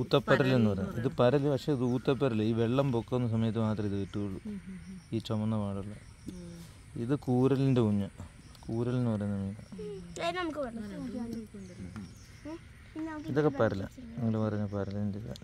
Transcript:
ഊത്തപ്പരലെന്ന് എന്ന് പറയുന്നത് ഇത് പരൽ പക്ഷേ ഇത് ഊത്തപ്പരൽ ഈ വെള്ളം പൊക്കുന്ന സമയത്ത് മാത്രമേ ഇത് കിട്ടുകയുള്ളൂ ഈ ചുമന്ന പാടുള്ള ഇത് കൂരലിൻ്റെ കുഞ്ഞ് കൂരൽ എന്ന് പറയുന്ന മീൻ ഇതൊക്കെ പരല നിങ്ങൾ പറഞ്ഞ പരലിൻ്റെ